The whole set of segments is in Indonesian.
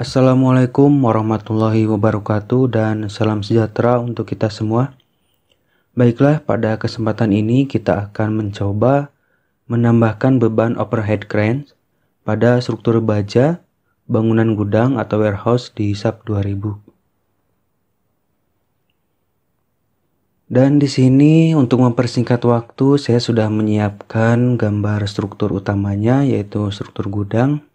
Assalamualaikum warahmatullahi wabarakatuh dan salam sejahtera untuk kita semua. Baiklah, pada kesempatan ini kita akan mencoba menambahkan beban overhead crane pada struktur baja bangunan gudang atau warehouse di SAP 2000. Dan di sini untuk mempersingkat waktu saya sudah menyiapkan gambar struktur utamanya yaitu struktur gudang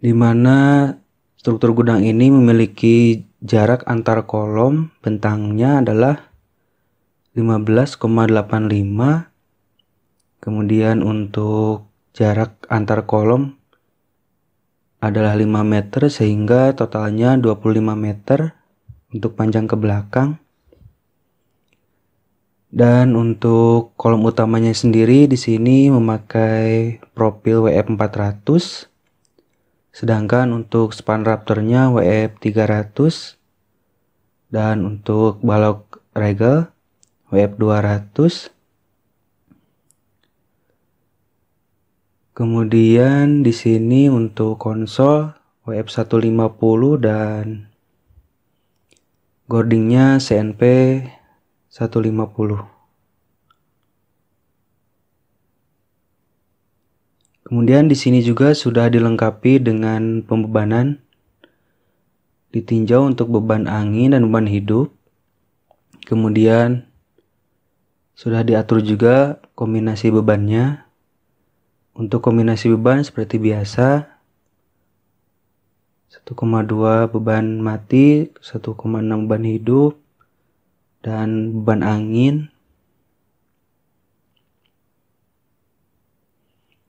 di mana struktur gudang ini memiliki jarak antar kolom bentangnya adalah 15,85 kemudian untuk jarak antar kolom adalah 5 meter sehingga totalnya 25 meter untuk panjang ke belakang dan untuk kolom utamanya sendiri di sini memakai profil WF400 e Sedangkan untuk span raptornya WF 300 dan untuk balok regal WF 200 Kemudian di sini untuk konsol WF150 dan gordingnya CNP 150. Kemudian di sini juga sudah dilengkapi dengan pembebanan ditinjau untuk beban angin dan beban hidup. Kemudian sudah diatur juga kombinasi bebannya. Untuk kombinasi beban seperti biasa 1,2 beban mati, 1,6 beban hidup dan beban angin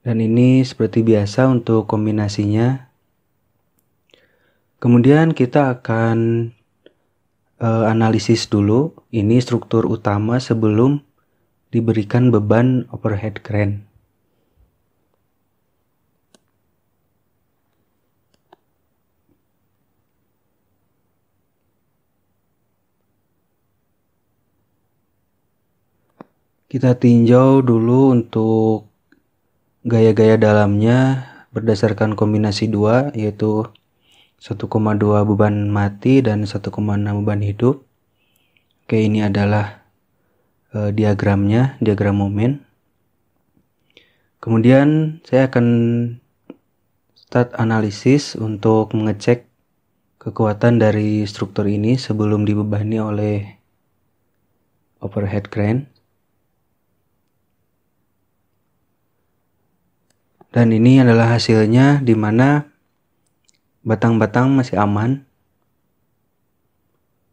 Dan ini seperti biasa untuk kombinasinya. Kemudian kita akan e, analisis dulu ini struktur utama sebelum diberikan beban overhead crane. Kita tinjau dulu untuk gaya-gaya dalamnya berdasarkan kombinasi dua yaitu 1,2 beban mati dan 1,6 beban hidup. Oke, ini adalah e, diagramnya, diagram momen. Kemudian saya akan start analisis untuk mengecek kekuatan dari struktur ini sebelum dibebani oleh overhead crane. Dan ini adalah hasilnya di mana batang-batang masih aman.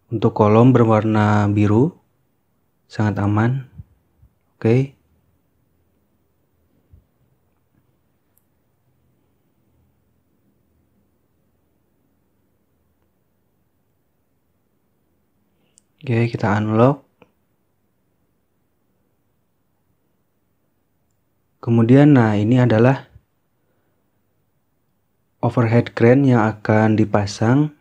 Untuk kolom berwarna biru sangat aman. Oke. Oke, kita unlock. Kemudian nah ini adalah overhead crane yang akan dipasang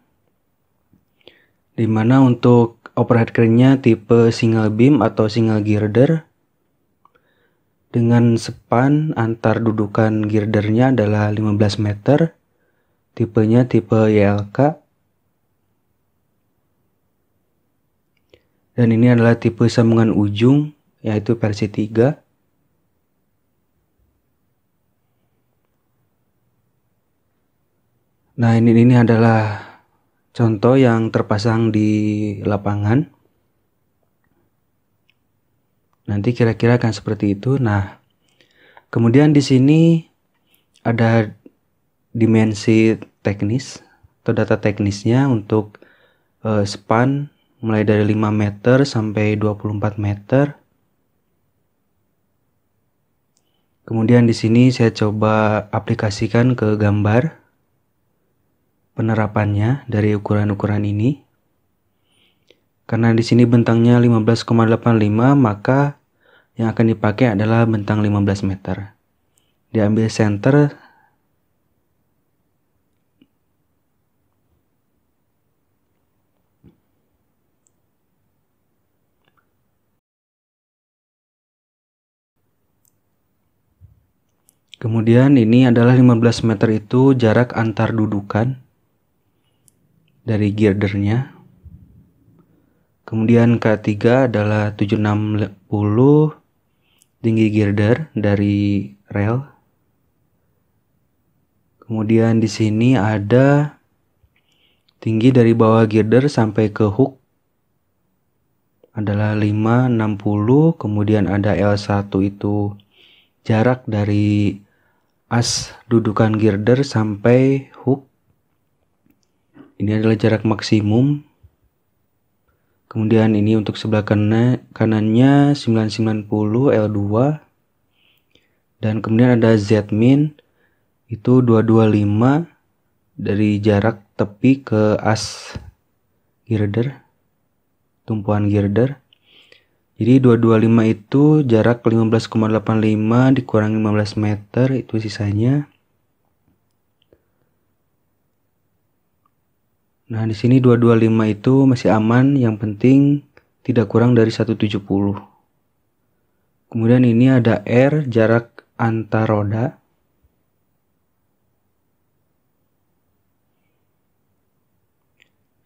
dimana untuk overhead crane-nya tipe single beam atau single girder dengan span antar dudukan girdernya adalah 15 meter tipenya tipe YLK e dan ini adalah tipe sambungan ujung yaitu versi 3 Nah, ini ini adalah contoh yang terpasang di lapangan. Nanti kira-kira akan seperti itu. Nah, kemudian di sini ada dimensi teknis atau data teknisnya untuk uh, span mulai dari 5 meter sampai 24 meter. Kemudian di sini saya coba aplikasikan ke gambar penerapannya dari ukuran-ukuran ini. Karena di sini bentangnya 15,85 maka yang akan dipakai adalah bentang 15 meter. Diambil center Kemudian ini adalah 15 meter itu jarak antar dudukan dari girdernya kemudian k K3 adalah 760 tinggi girder dari rel kemudian di sini ada tinggi dari bawah girder sampai ke hook adalah 560 kemudian ada L1 itu jarak dari as dudukan girder sampai hook ini adalah jarak maksimum. Kemudian ini untuk sebelah kanan kanannya 990 L2 dan kemudian ada Z min itu 225 dari jarak tepi ke as girder tumpuan girder. Jadi 225 itu jarak 15,85 dikurangi 15 meter itu sisanya. Nah, di sini 225 itu masih aman, yang penting tidak kurang dari 170. Kemudian ini ada R jarak antar roda.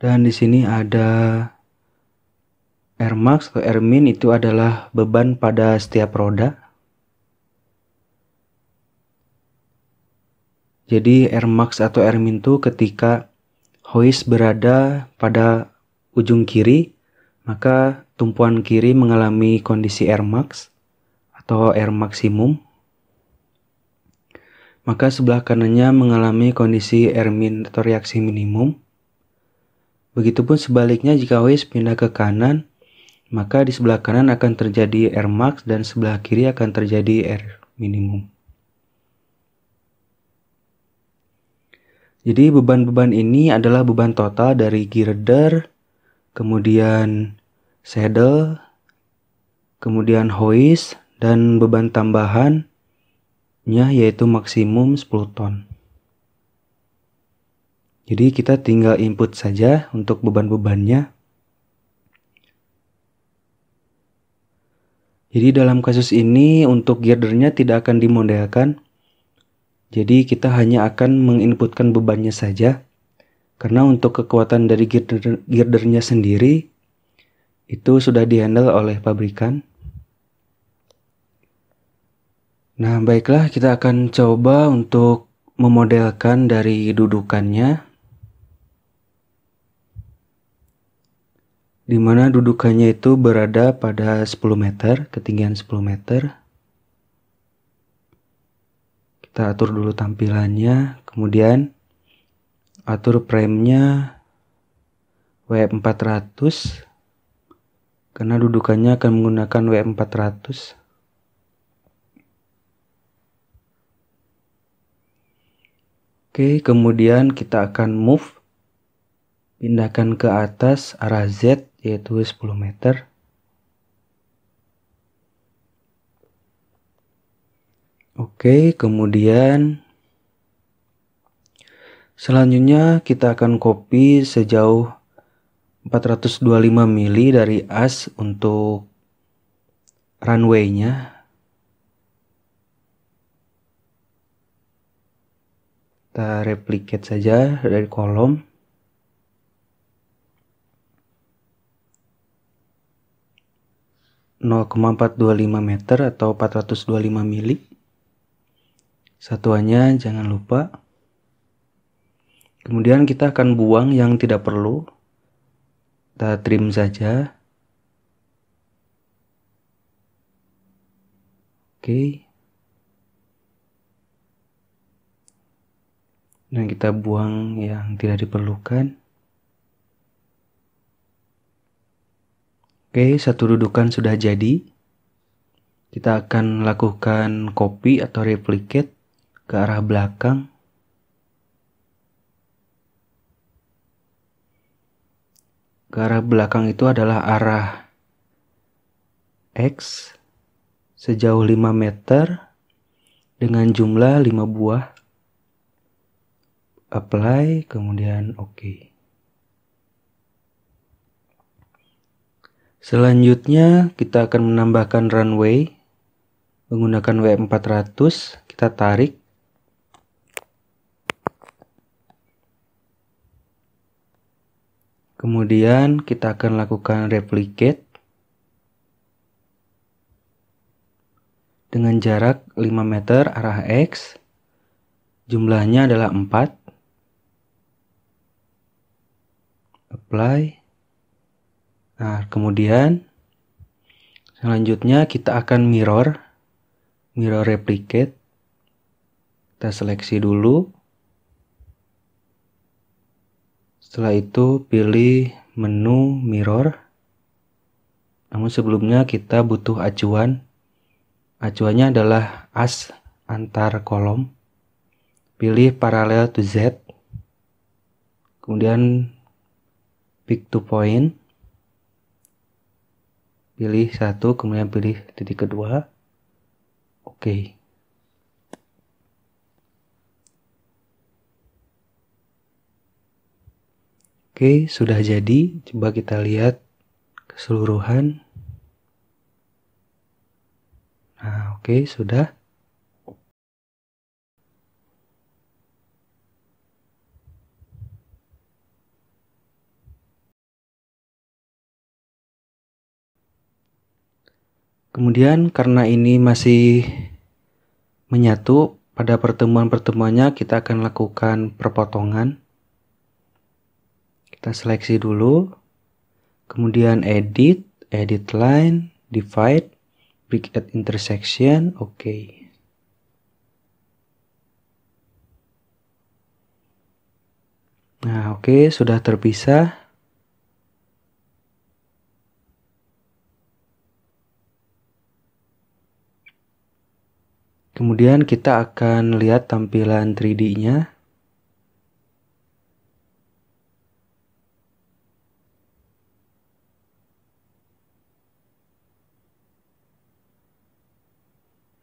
Dan di sini ada R max atau R min itu adalah beban pada setiap roda. Jadi R max atau R min itu ketika hois berada pada ujung kiri, maka tumpuan kiri mengalami kondisi air max atau air maksimum. Maka sebelah kanannya mengalami kondisi air min atau reaksi minimum. Begitupun sebaliknya jika hois pindah ke kanan, maka di sebelah kanan akan terjadi air max dan sebelah kiri akan terjadi air minimum. Jadi beban-beban ini adalah beban total dari girder, kemudian saddle, kemudian hoist, dan beban tambahannya yaitu maksimum 10 ton. Jadi kita tinggal input saja untuk beban-bebannya. Jadi dalam kasus ini untuk girdernya tidak akan dimodelkan, jadi kita hanya akan menginputkan bebannya saja. Karena untuk kekuatan dari girder, girdernya sendiri itu sudah dihandle oleh pabrikan. Nah, baiklah kita akan coba untuk memodelkan dari dudukannya. Di mana dudukannya itu berada pada 10 meter, ketinggian 10 meter kita atur dulu tampilannya kemudian atur framenya W400 karena dudukannya akan menggunakan W400 Oke, kemudian kita akan move pindahkan ke atas arah Z yaitu 10 meter Oke, kemudian selanjutnya kita akan copy sejauh 425 mili dari as untuk runway-nya. Kita replicate saja dari kolom. lima meter atau 425 mili satuannya jangan lupa. Kemudian kita akan buang yang tidak perlu. Kita trim saja. Oke. Dan kita buang yang tidak diperlukan. Oke, satu dudukan sudah jadi. Kita akan lakukan copy atau replicate ke arah belakang. Ke arah belakang itu adalah arah X sejauh 5 meter dengan jumlah 5 buah. Apply, kemudian ok Selanjutnya kita akan menambahkan runway menggunakan W400 kita tarik Kemudian kita akan lakukan replicate dengan jarak 5 meter arah X. Jumlahnya adalah 4. Apply. Nah, kemudian selanjutnya kita akan mirror mirror replicate. Kita seleksi dulu. Setelah itu pilih menu mirror. Namun sebelumnya kita butuh acuan. Acuannya adalah as antar kolom. Pilih parallel to Z. Kemudian pick to point. Pilih satu, kemudian pilih titik kedua. Oke. Okay. Oke, sudah jadi. Coba kita lihat keseluruhan. Nah, oke, sudah. Kemudian karena ini masih menyatu pada pertemuan-pertemuannya kita akan lakukan perpotongan. Kita seleksi dulu. Kemudian edit, edit line, divide, pick at intersection, oke. Okay. Nah, oke, okay, sudah terpisah. Kemudian kita akan lihat tampilan 3D-nya.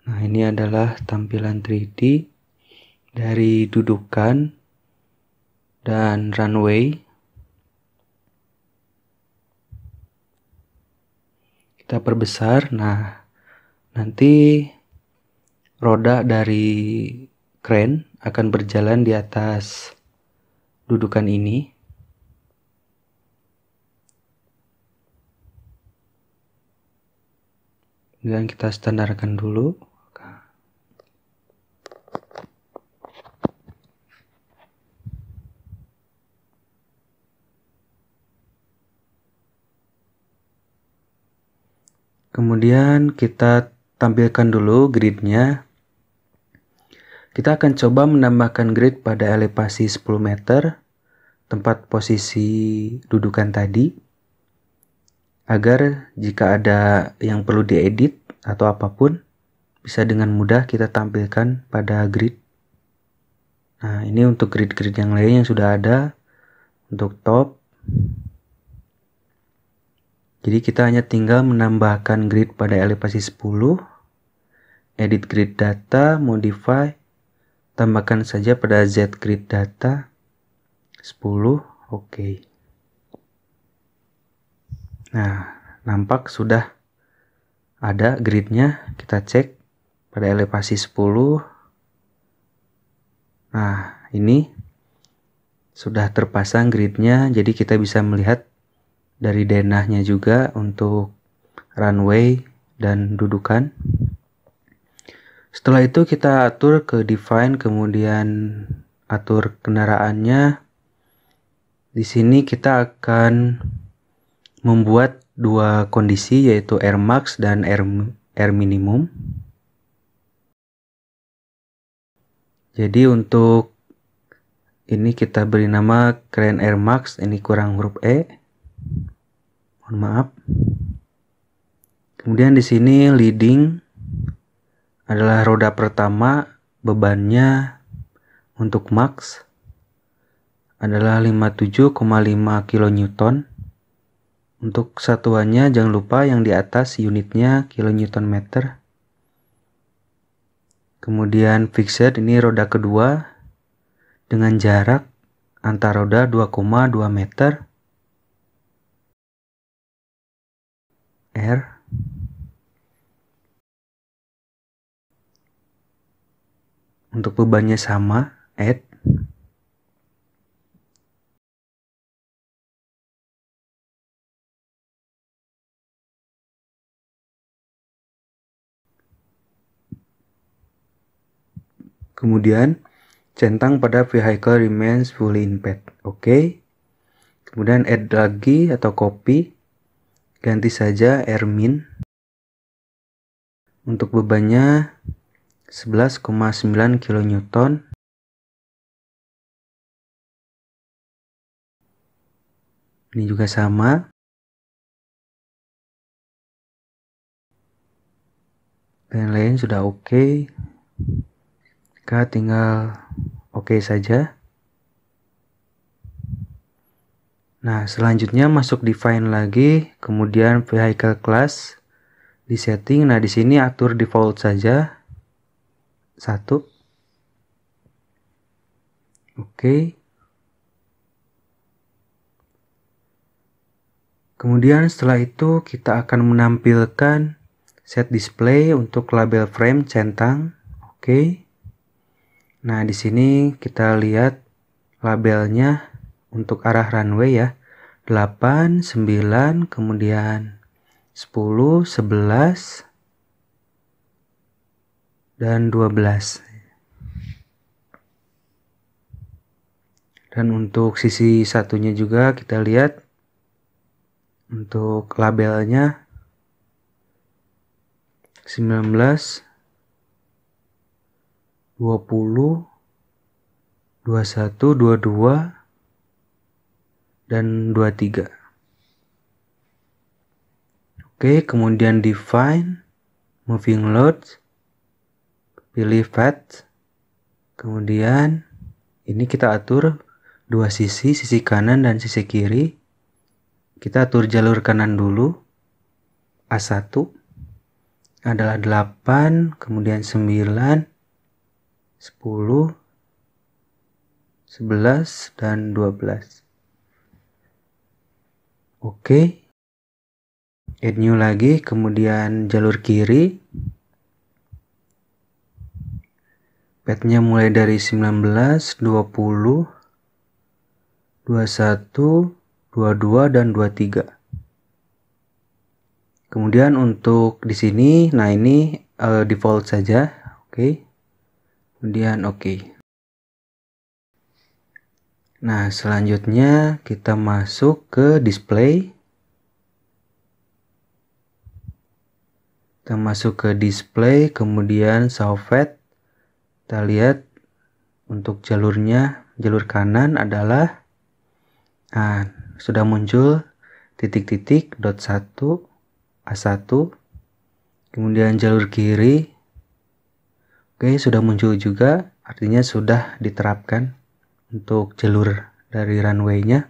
Nah, ini adalah tampilan 3D dari dudukan dan runway. Kita perbesar. Nah, nanti roda dari crane akan berjalan di atas dudukan ini. Dan kita standarkan dulu. Kemudian kita tampilkan dulu gridnya. Kita akan coba menambahkan grid pada elevasi 10 meter, tempat posisi dudukan tadi, agar jika ada yang perlu diedit atau apapun, bisa dengan mudah kita tampilkan pada grid. Nah, ini untuk grid-grid yang lain yang sudah ada, untuk top, jadi kita hanya tinggal menambahkan grid pada elevasi 10, edit grid data, modify, tambahkan saja pada z grid data 10, oke. Okay. Nah, nampak sudah ada gridnya, kita cek pada elevasi 10. Nah, ini sudah terpasang gridnya, jadi kita bisa melihat dari denahnya juga untuk runway dan dudukan. Setelah itu kita atur ke define kemudian atur kendaraannya. Di sini kita akan membuat dua kondisi yaitu air max dan air, air minimum. Jadi untuk ini kita beri nama keren air max ini kurang huruf E. Mohon maaf. Kemudian di sini leading adalah roda pertama bebannya untuk max adalah 57,5 kN. Untuk satuannya jangan lupa yang di atas unitnya kilonewton meter. Kemudian fixed ini roda kedua dengan jarak antar roda 2,2 meter R untuk bebannya sama add. Kemudian centang pada vehicle remains fully intact. Oke. Okay. Kemudian add lagi atau copy ganti saja Ermin untuk bebannya 11,9 kN ini juga sama lain-lain sudah oke okay. kita tinggal oke okay saja Nah, selanjutnya masuk define lagi, kemudian vehicle class di setting. Nah, di sini atur default saja. Satu. Oke. Kemudian setelah itu kita akan menampilkan set display untuk label frame centang. Oke. Nah, di sini kita lihat labelnya untuk arah runway ya. 8, 9, kemudian 10, 11, dan 12. Dan untuk sisi satunya juga kita lihat untuk labelnya 19 20 21 22 dan 23. Oke, kemudian define moving load pilih fat kemudian ini kita atur dua sisi, sisi kanan dan sisi kiri. Kita atur jalur kanan dulu, A1 adalah 8, kemudian 9, 10, 11, dan 12. Oke. Add new lagi, kemudian jalur kiri. Padnya mulai dari 19, 20, 21, 22, dan 23. Kemudian untuk di sini, nah ini uh, default saja, oke. Okay. Kemudian oke. Okay. Nah, selanjutnya kita masuk ke display. Kita masuk ke display, kemudian soffit. Kita lihat untuk jalurnya, jalur kanan adalah nah, sudah muncul titik-titik dot 1 A1. Kemudian jalur kiri. Oke, sudah muncul juga, artinya sudah diterapkan untuk jalur dari runway-nya.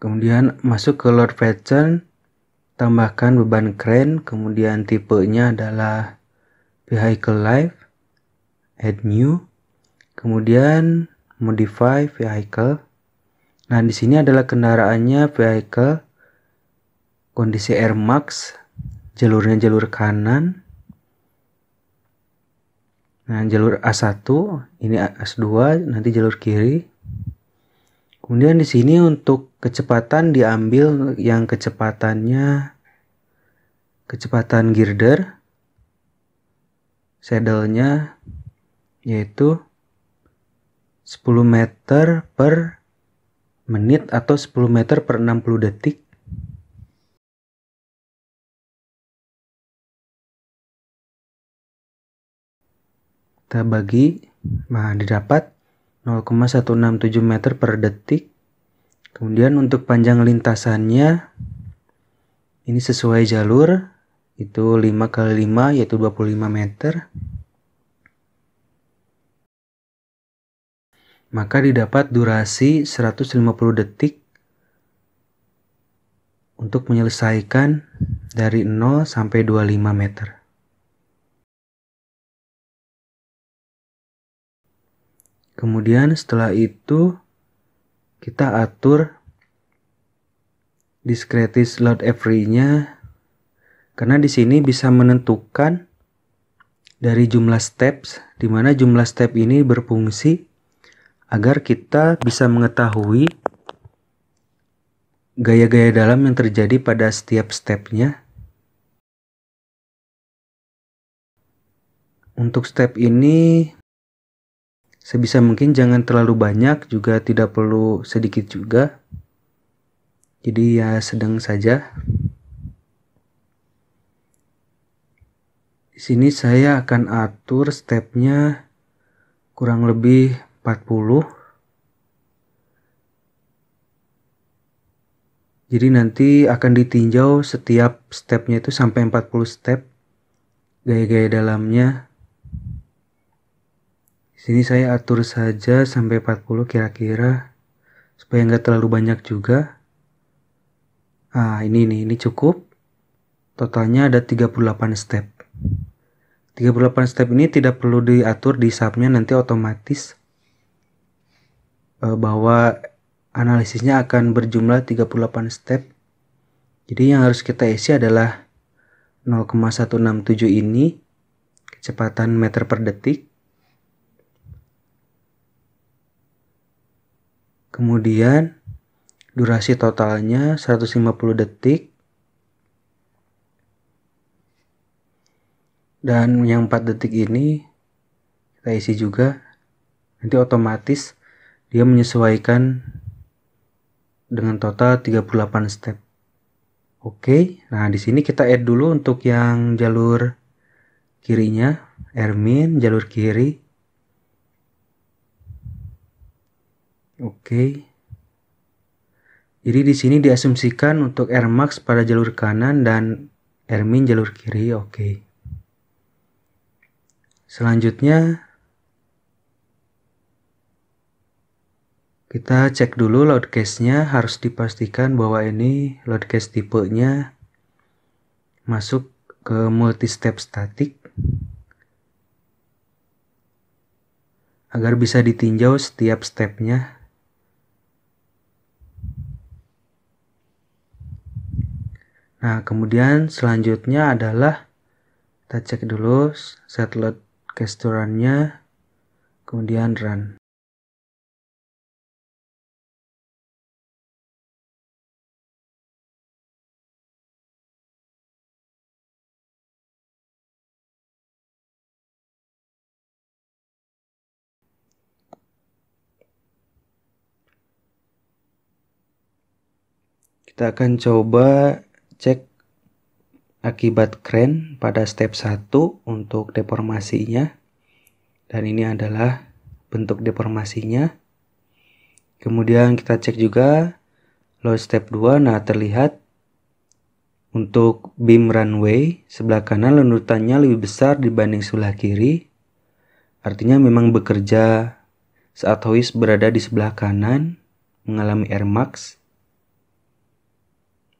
Kemudian masuk ke load pattern, tambahkan beban crane, kemudian tipenya adalah vehicle life, add new, kemudian modify vehicle. Nah, di sini adalah kendaraannya vehicle kondisi Air Max, jalurnya jalur kanan, Nah, jalur A1 ini A2, nanti jalur kiri. Kemudian di sini untuk kecepatan diambil yang kecepatannya kecepatan girder saddle-nya yaitu 10 meter per menit atau 10 meter per 60 detik kita bagi nah didapat 0,167 meter per detik kemudian untuk panjang lintasannya ini sesuai jalur itu 5 kali 5 yaitu 25 meter maka didapat durasi 150 detik untuk menyelesaikan dari 0 sampai 25 meter. Kemudian setelah itu kita atur diskretis load every-nya karena di sini bisa menentukan dari jumlah steps di mana jumlah step ini berfungsi agar kita bisa mengetahui gaya-gaya dalam yang terjadi pada setiap stepnya. Untuk step ini sebisa mungkin jangan terlalu banyak juga tidak perlu sedikit juga jadi ya sedang saja di sini saya akan atur stepnya kurang lebih 40 jadi nanti akan ditinjau setiap stepnya itu sampai 40 step gaya-gaya dalamnya Sini saya atur saja sampai 40 kira-kira supaya nggak terlalu banyak juga. Ah, ini nih, ini cukup. Totalnya ada 38 step. 38 step ini tidak perlu diatur di subnya nanti otomatis eh, bahwa analisisnya akan berjumlah 38 step. Jadi yang harus kita isi adalah 0,167 ini kecepatan meter per detik Kemudian durasi totalnya 150 detik. Dan yang 4 detik ini kita isi juga. Nanti otomatis dia menyesuaikan dengan total 38 step. Oke, nah di sini kita add dulu untuk yang jalur kirinya, Ermin jalur kiri Oke. Jadi di sini diasumsikan untuk Air Max pada jalur kanan dan Min jalur kiri. Oke. Selanjutnya kita cek dulu load case-nya harus dipastikan bahwa ini load case tipenya masuk ke multi step statik agar bisa ditinjau setiap stepnya Nah, kemudian selanjutnya adalah kita cek dulu setlet gesturannya, kemudian run. Kita akan coba cek akibat kren pada step 1 untuk deformasinya dan ini adalah bentuk deformasinya kemudian kita cek juga load step 2 nah terlihat untuk beam runway sebelah kanan lunutannya lebih besar dibanding sebelah kiri artinya memang bekerja saat hoist berada di sebelah kanan mengalami air max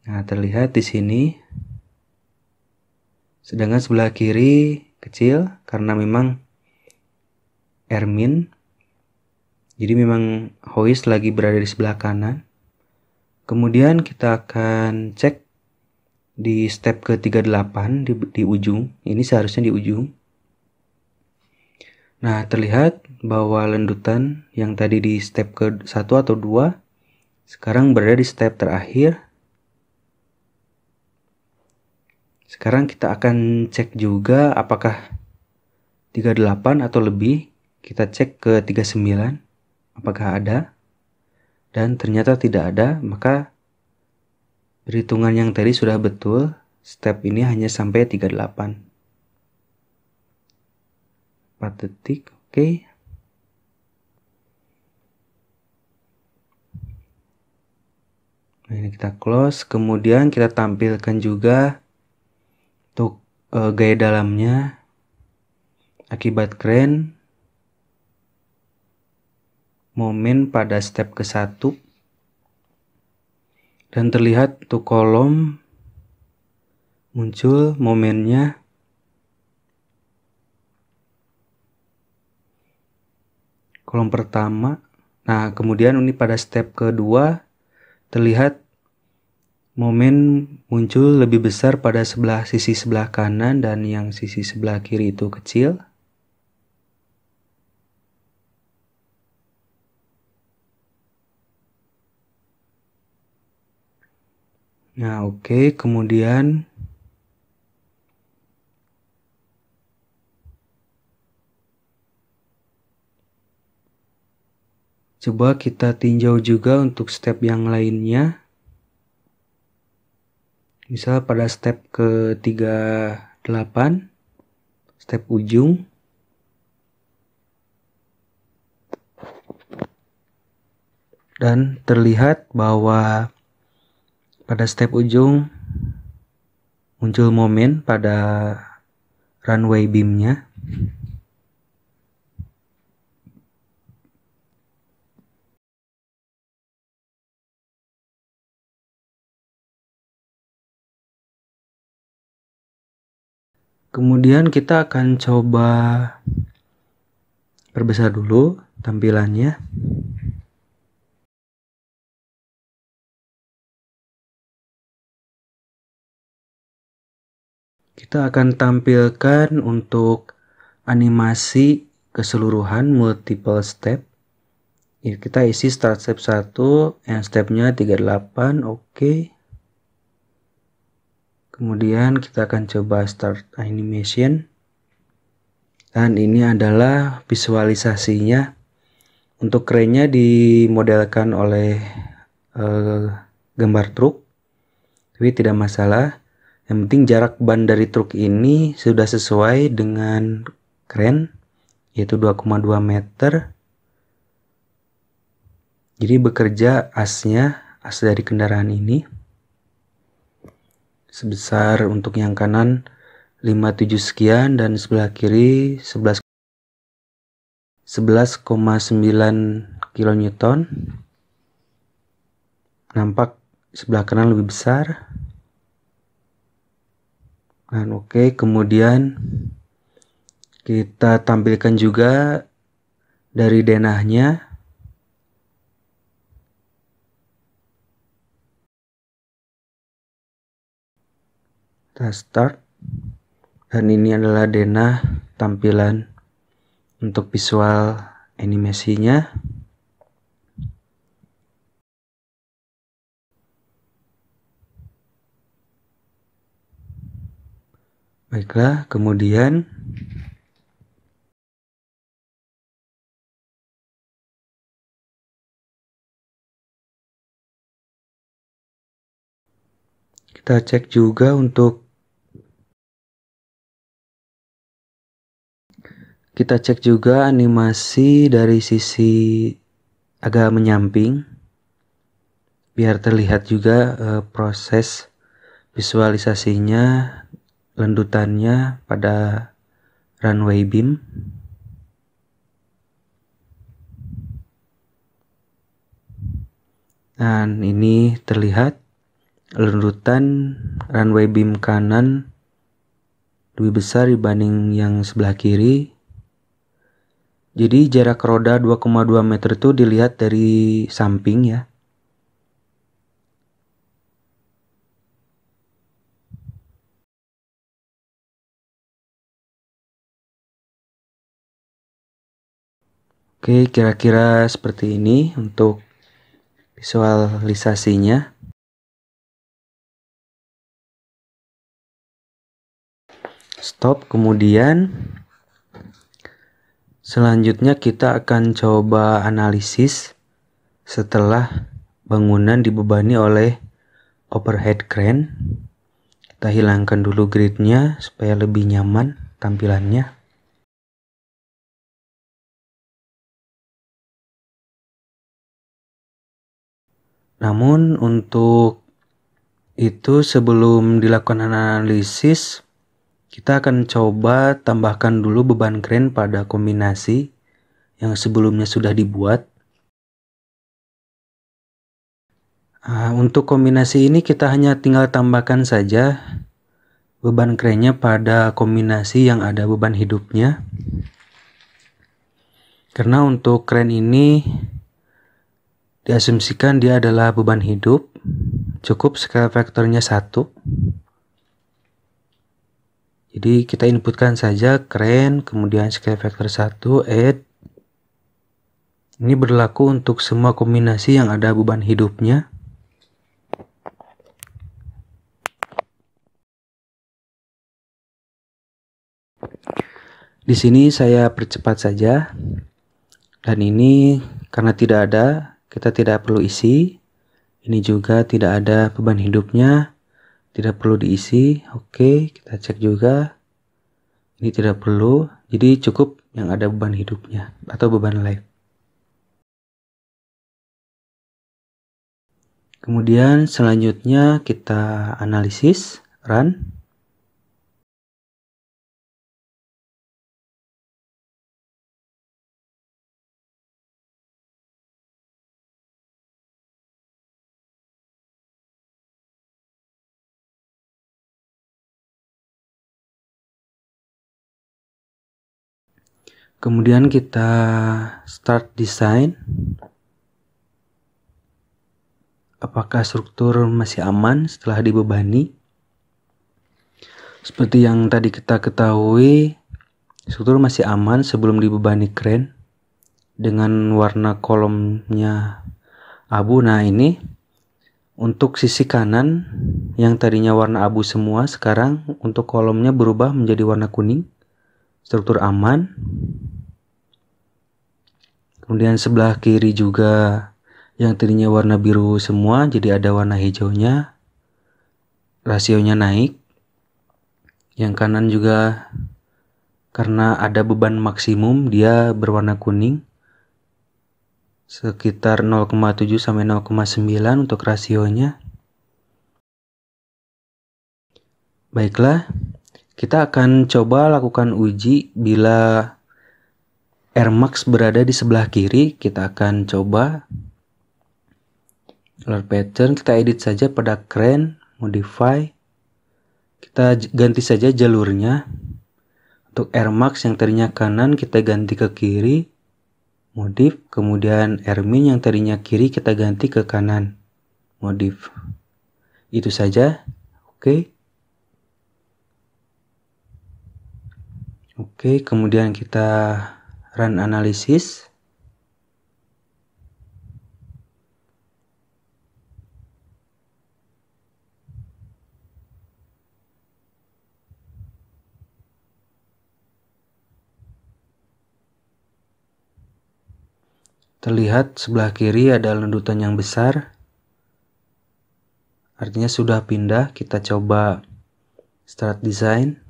Nah, terlihat di sini. Sedangkan sebelah kiri kecil karena memang Ermin. Jadi memang Hois lagi berada di sebelah kanan. Kemudian kita akan cek di step ke-38 di, di ujung. Ini seharusnya di ujung. Nah, terlihat bahwa lendutan yang tadi di step ke-1 atau 2 sekarang berada di step terakhir Sekarang kita akan cek juga apakah 38 atau lebih. Kita cek ke 39 apakah ada. Dan ternyata tidak ada, maka perhitungan yang tadi sudah betul. Step ini hanya sampai 38. 4 detik, oke. Okay. Nah, ini kita close, kemudian kita tampilkan juga uh, gaya dalamnya akibat keren momen pada step ke satu dan terlihat untuk kolom muncul momennya kolom pertama nah kemudian ini pada step kedua terlihat momen muncul lebih besar pada sebelah sisi sebelah kanan dan yang sisi sebelah kiri itu kecil. Nah, oke, okay. kemudian coba kita tinjau juga untuk step yang lainnya misal pada step ke 38 step ujung dan terlihat bahwa pada step ujung muncul momen pada runway beamnya Kemudian kita akan coba perbesar dulu tampilannya. Kita akan tampilkan untuk animasi keseluruhan multiple step. kita isi start step 1, end stepnya 38, oke. Okay kemudian kita akan coba start animation dan ini adalah visualisasinya untuk kerennya dimodelkan oleh eh, gambar truk tapi tidak masalah yang penting jarak ban dari truk ini sudah sesuai dengan keren yaitu 2,2 meter jadi bekerja asnya as dari kendaraan ini sebesar untuk yang kanan 57 sekian dan sebelah kiri 11 11,9 kN. Nampak sebelah kanan lebih besar. Dan oke, okay, kemudian kita tampilkan juga dari denahnya kita start dan ini adalah denah tampilan untuk visual animasinya baiklah kemudian kita cek juga untuk Kita cek juga animasi dari sisi agak menyamping biar terlihat juga e, proses visualisasinya lendutannya pada runway beam dan ini terlihat lendutan runway beam kanan lebih besar dibanding yang sebelah kiri jadi jarak roda 2,2 meter itu dilihat dari samping ya. Oke, kira-kira seperti ini untuk visualisasinya. Stop, kemudian Selanjutnya kita akan coba analisis setelah bangunan dibebani oleh overhead crane. Kita hilangkan dulu gridnya supaya lebih nyaman tampilannya. Namun untuk itu sebelum dilakukan analisis kita akan coba tambahkan dulu beban kren pada kombinasi yang sebelumnya sudah dibuat. Uh, untuk kombinasi ini kita hanya tinggal tambahkan saja beban krennya pada kombinasi yang ada beban hidupnya. Karena untuk kren ini diasumsikan dia adalah beban hidup, cukup scale faktornya satu. Jadi kita inputkan saja keren, kemudian scale factor 1, add. Ini berlaku untuk semua kombinasi yang ada beban hidupnya. Di sini saya percepat saja. Dan ini karena tidak ada, kita tidak perlu isi. Ini juga tidak ada beban hidupnya tidak perlu diisi oke kita cek juga ini tidak perlu jadi cukup yang ada beban hidupnya atau beban live kemudian selanjutnya kita analisis run kemudian kita start design apakah struktur masih aman setelah dibebani seperti yang tadi kita ketahui struktur masih aman sebelum dibebani crane dengan warna kolomnya abu nah ini untuk sisi kanan yang tadinya warna abu semua sekarang untuk kolomnya berubah menjadi warna kuning struktur aman Kemudian sebelah kiri juga yang tadinya warna biru semua jadi ada warna hijaunya. Rasionya naik. Yang kanan juga karena ada beban maksimum dia berwarna kuning sekitar 0,7 sampai 0,9 untuk rasionya. Baiklah, kita akan coba lakukan uji bila Air Max berada di sebelah kiri, kita akan coba color pattern kita edit saja pada crane, modify. Kita ganti saja jalurnya. Untuk Air Max yang tadinya kanan kita ganti ke kiri, modif. Kemudian Air Min yang tadinya kiri kita ganti ke kanan, modif. Itu saja. Oke. Okay. Oke, kemudian kita run analisis Terlihat sebelah kiri ada lendutan yang besar. Artinya sudah pindah, kita coba start design.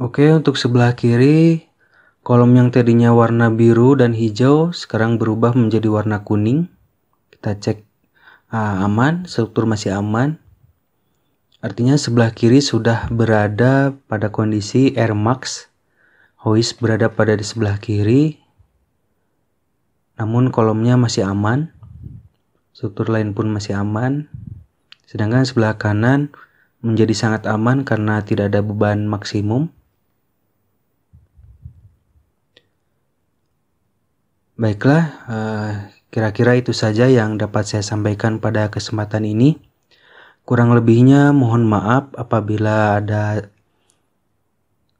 Oke, untuk sebelah kiri, kolom yang tadinya warna biru dan hijau sekarang berubah menjadi warna kuning. Kita cek ah, aman, struktur masih aman. Artinya sebelah kiri sudah berada pada kondisi Air Max. Hoist berada pada di sebelah kiri. Namun kolomnya masih aman. Struktur lain pun masih aman. Sedangkan sebelah kanan menjadi sangat aman karena tidak ada beban maksimum. Baiklah, eh, kira-kira itu saja yang dapat saya sampaikan pada kesempatan ini. Kurang lebihnya mohon maaf apabila ada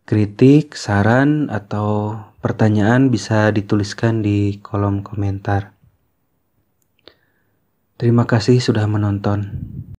kritik, saran, atau pertanyaan bisa dituliskan di kolom komentar. Terima kasih sudah menonton.